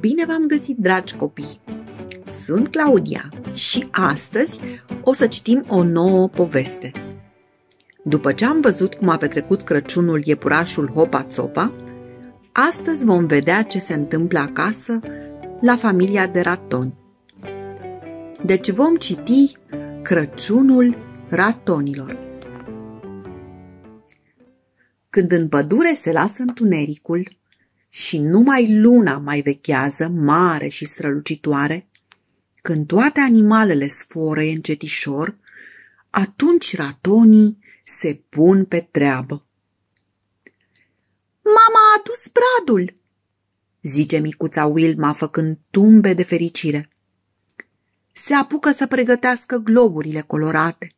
Bine v-am găsit, dragi copii! Sunt Claudia și astăzi o să citim o nouă poveste. După ce am văzut cum a petrecut Crăciunul iepurașul Hopa-Țopa, astăzi vom vedea ce se întâmplă acasă la familia de ratoni. Deci vom citi Crăciunul ratonilor. Când în pădure se lasă întunericul, și numai luna mai vechează, mare și strălucitoare, când toate animalele sforăie încetișor, atunci ratonii se pun pe treabă. Mama a adus bradul, zice micuța Wilma făcând tumbe de fericire. Se apucă să pregătească globurile colorate.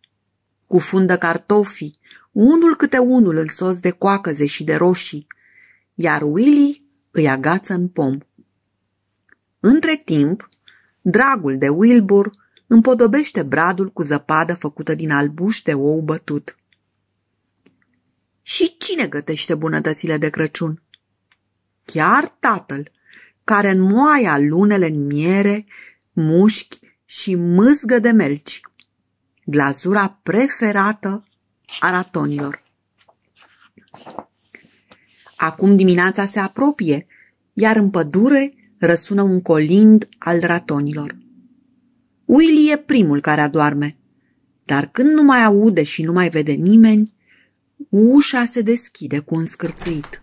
Cufundă cartofii, unul câte unul în sos de coacăze și de roșii, iar Willy îi agață în pom. Între timp, dragul de Wilbur împodobește bradul cu zăpadă făcută din albuș de ou bătut. Și cine gătește bunătățile de Crăciun? Chiar tatăl, care moaia lunele în miere, mușchi și mâzgă de melci, glazura preferată a ratonilor. Acum dimineața se apropie, iar în pădure răsună un colind al ratonilor. Willy e primul care adorme, dar când nu mai aude și nu mai vede nimeni, ușa se deschide cu un scârțuit.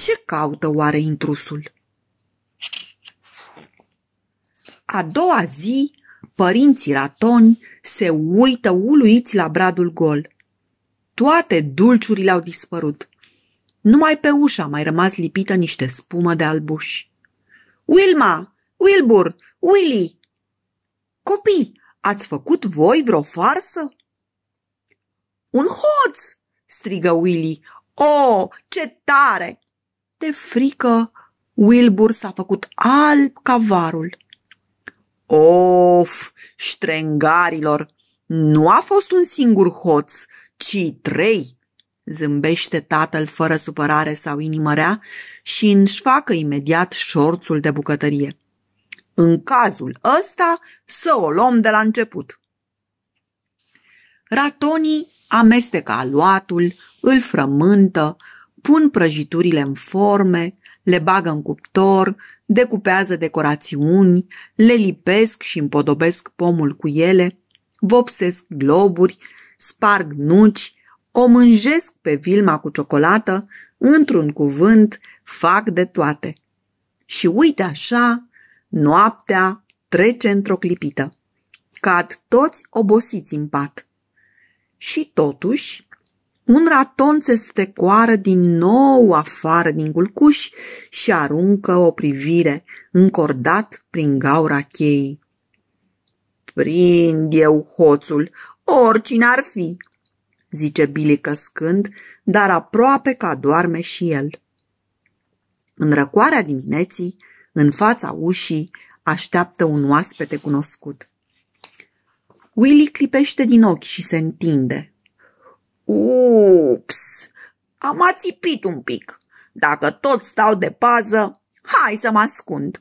Ce caută oare intrusul? A doua zi, părinții ratoni se uită uluiți la bradul gol – toate dulciurile au dispărut. Numai pe ușa mai rămas lipită niște spumă de albuși. Wilma! Wilbur! Willy! Copii, ați făcut voi vreo farsă? Un hoț! strigă Willy. O, oh, ce tare! De frică, Wilbur s-a făcut alb ca varul. Of, ștrengarilor! Nu a fost un singur hoț, ci trei, zâmbește tatăl fără supărare sau inimărea și înșfacă imediat șorțul de bucătărie. În cazul ăsta să o luăm de la început. Ratonii amestecă aluatul, îl frământă, pun prăjiturile în forme, le bagă în cuptor, decupează decorațiuni, le lipesc și împodobesc pomul cu ele, vopsesc globuri, sparg nuci, o mânjesc pe Vilma cu ciocolată, într-un cuvânt, fac de toate. Și uite așa, noaptea trece într-o clipită. Cad toți obosiți în pat. Și totuși, un raton se strecoară din nou afară din gulcuș și aruncă o privire, încordat prin gaura cheii. Prind eu hoțul, oricine ar fi, zice Billy căscând, dar aproape ca doarme și el. În răcoarea dimineții, în fața ușii, așteaptă un oaspete cunoscut. Willy clipește din ochi și se întinde. Ups! Am ațipit un pic. Dacă tot stau de pază, hai să mă ascund.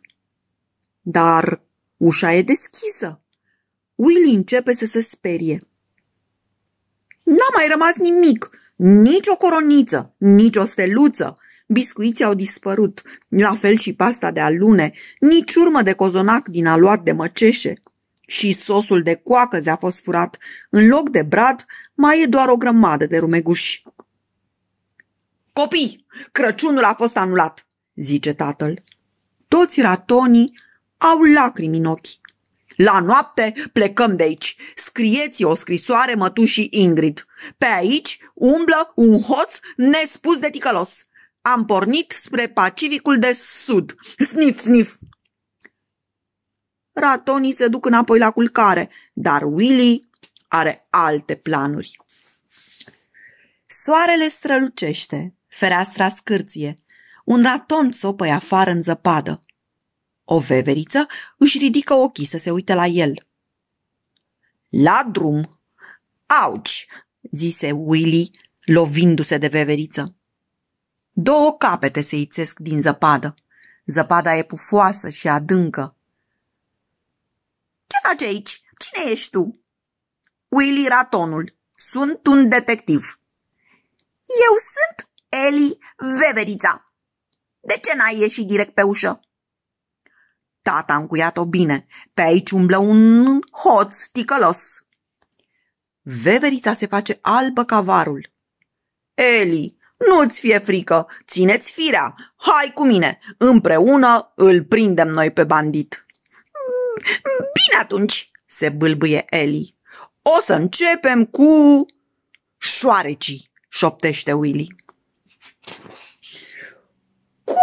Dar ușa e deschisă. Willy începe să se sperie. N-a mai rămas nimic, nici o coroniță, nici o steluță. Biscuiții au dispărut, la fel și pasta de alune, nici urmă de cozonac din aluat de măceșe. Și sosul de coacăzi a fost furat. În loc de brad, mai e doar o grămadă de rumeguși. Copii, Crăciunul a fost anulat, zice tatăl. Toți ratonii au lacrimi în ochi. La noapte plecăm de aici. Scrieți o scrisoare mătușii Ingrid. Pe aici umblă un hoț nespus de ticălos. Am pornit spre Pacificul de Sud. Snif, snif! Ratonii se duc înapoi la culcare, dar Willy are alte planuri. Soarele strălucește, fereastra scârție. Un raton țopăi afară în zăpadă. O veveriță își ridică ochii să se uite la el. La drum! Auci! zise Willy, lovindu-se de veveriță. Două capete se ițesc din zăpadă. Zăpada e pufoasă și adâncă. Ce faci aici? Cine ești tu? Willy Ratonul. Sunt un detectiv. Eu sunt Eli Veverița. De ce n-ai ieșit direct pe ușă? Tata a încuiat-o bine. Pe aici umblă un hoț ticălos. Veverița se face albă ca varul. Eli, nu-ți fie frică, țineți firea, hai cu mine, împreună îl prindem noi pe bandit. Bine atunci, se bâlbâie Eli. O să începem cu șoarecii, șoptește Willy. Cu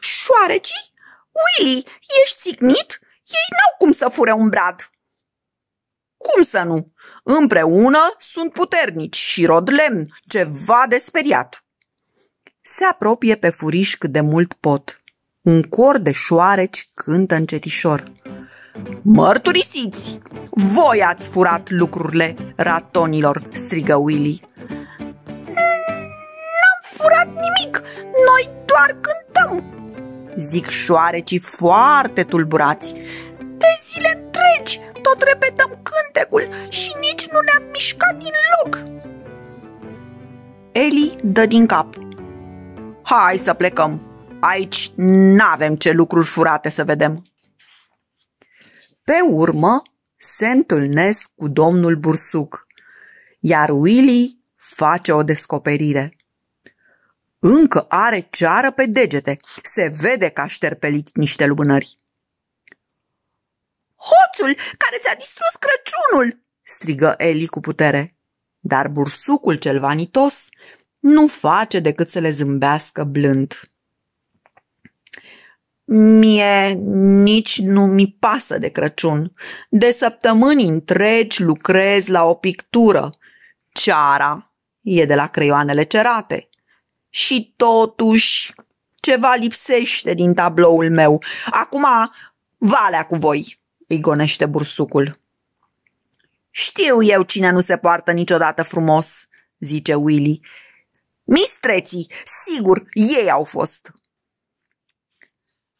șoarecii? Willy, ești signit? Ei n-au cum să fure un brad. Cum să nu? Împreună sunt puternici și rod lemn, ceva de speriat. Se apropie pe furiș cât de mult pot. Un cor de șoareci cântă încetișor. Mărturisiți! Voi ați furat lucrurile ratonilor, strigă Willy. zic șoarecii foarte tulburați. De zile întregi tot repetăm cântecul și nici nu ne-am mișcat din loc. Eli dă din cap. Hai să plecăm! Aici n-avem ce lucruri furate să vedem. Pe urmă se întâlnesc cu domnul Bursuc, iar Willy face o descoperire. Încă are ceară pe degete. Se vede că a șterpelit niște lumânări. Hoțul care ți-a distrus Crăciunul!" strigă Eli cu putere. Dar bursucul cel vanitos nu face decât să le zâmbească blând. Mie nici nu mi pasă de Crăciun. De săptămâni întregi lucrez la o pictură. Ceara e de la creioanele cerate și totuși ceva lipsește din tabloul meu. Acum valea cu voi, îi gonește bursucul. Știu eu cine nu se poartă niciodată frumos, zice Willy. Mistreții, sigur, ei au fost.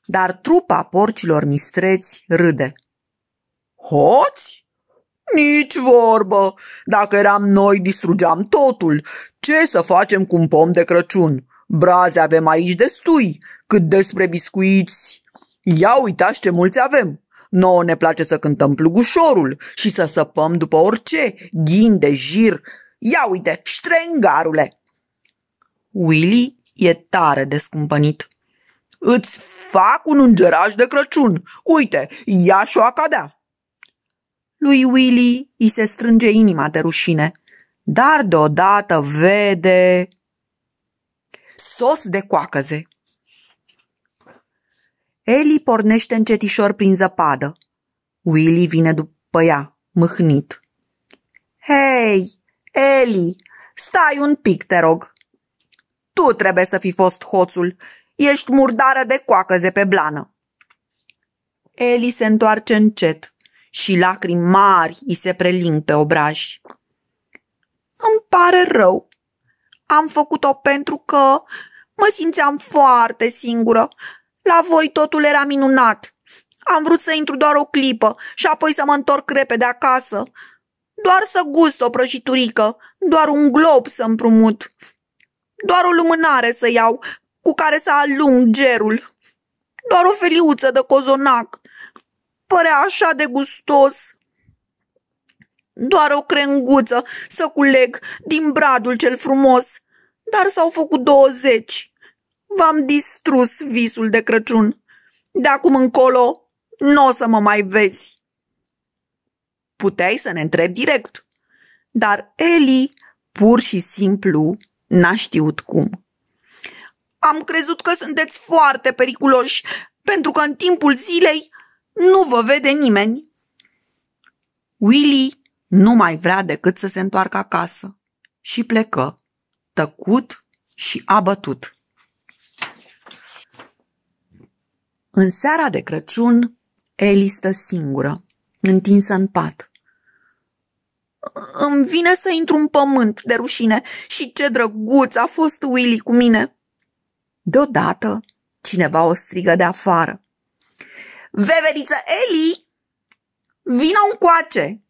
Dar trupa porcilor mistreți râde. Hoți? Nici vorbă! Dacă eram noi, distrugeam totul. Ce să facem cu un pom de Crăciun? Braze avem aici destui. Cât despre biscuiți... Ia uitați ce mulți avem! Nouă ne place să cântăm plugușorul și să săpăm după orice, ghinde, jir. Ia uite, ștrengarule! Willy e tare descumpănit. Îți fac un îngeraș de Crăciun. Uite, ia și o acadea. Lui Willy îi se strânge inima de rușine, dar deodată vede sos de coacăze. Eli pornește încetișor prin zăpadă. Willy vine după ea, mâhnit. Hei, Eli, stai un pic, te rog. Tu trebuie să fi fost hoțul. Ești murdară de coacăze pe blană. Eli se întoarce încet și lacrimi mari îi se preling pe obraj. Îmi pare rău. Am făcut-o pentru că mă simțeam foarte singură. La voi totul era minunat. Am vrut să intru doar o clipă și apoi să mă întorc repede acasă. Doar să gust o prăjiturică, doar un glob să împrumut, doar o lumânare să iau cu care să alung gerul, doar o feliuță de cozonac Părea așa de gustos. Doar o crenguță să culeg din bradul cel frumos, dar s-au făcut douăzeci. V-am distrus visul de Crăciun. De acum încolo nu o să mă mai vezi. Puteai să ne întrebi direct, dar Eli pur și simplu n-a știut cum. Am crezut că sunteți foarte periculoși, pentru că în timpul zilei nu vă vede nimeni. Willy nu mai vrea decât să se întoarcă acasă și plecă, tăcut și abătut. În seara de Crăciun, Eli stă singură, întinsă în pat. Îmi vine să intru în pământ de rușine și ce drăguț a fost Willy cu mine. Deodată, cineva o strigă de afară. Veveriță Eli, vină un coace.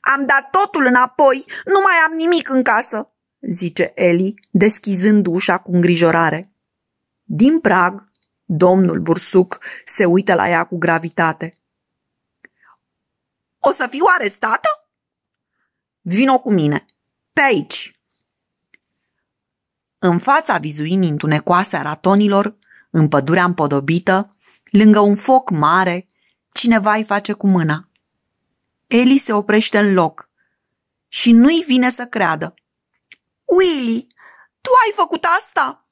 Am dat totul înapoi, nu mai am nimic în casă, zice Eli, deschizând ușa cu îngrijorare. Din prag, domnul Bursuc se uită la ea cu gravitate. O să fiu arestată? Vino cu mine, pe aici. În fața vizuinii întunecoase a ratonilor, în pădurea împodobită, Lângă un foc mare, cineva îi face cu mâna. Eli se oprește în loc și nu-i vine să creadă. Willy, tu ai făcut asta?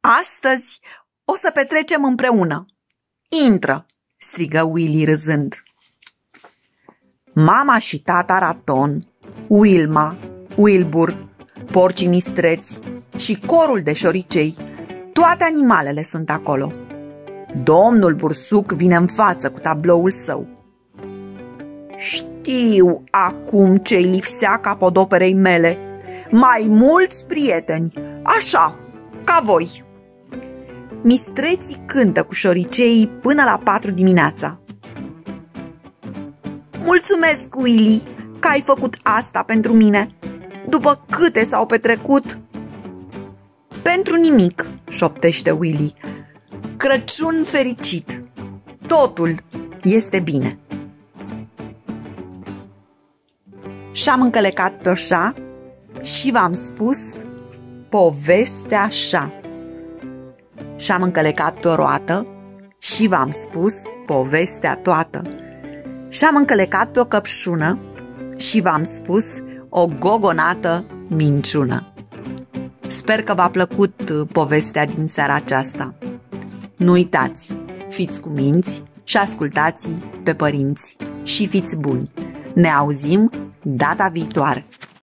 Astăzi o să petrecem împreună. Intră, strigă Willy râzând. Mama și tata Raton, Wilma, Wilbur, porcii mistreți și corul de șoricei, toate animalele sunt acolo. Domnul Bursuc vine în față cu tabloul său. Știu acum ce-i lipsea capodoperei mele. Mai mulți prieteni, așa, ca voi. Mistreții cântă cu șoriceii până la patru dimineața. Mulțumesc, Willy, că ai făcut asta pentru mine. După câte s-au petrecut? Pentru nimic, șoptește Willy, Crăciun fericit! Totul este bine! Și-am încălecat pe așa și v-am spus povestea așa. Și-am încălecat pe o roată și v-am spus povestea toată. Și-am încălecat pe o căpșună și v-am spus o gogonată minciună. Sper că v-a plăcut povestea din seara aceasta. Nu uitați, fiți cu minți și ascultați pe părinți și fiți buni. Ne auzim data viitoare!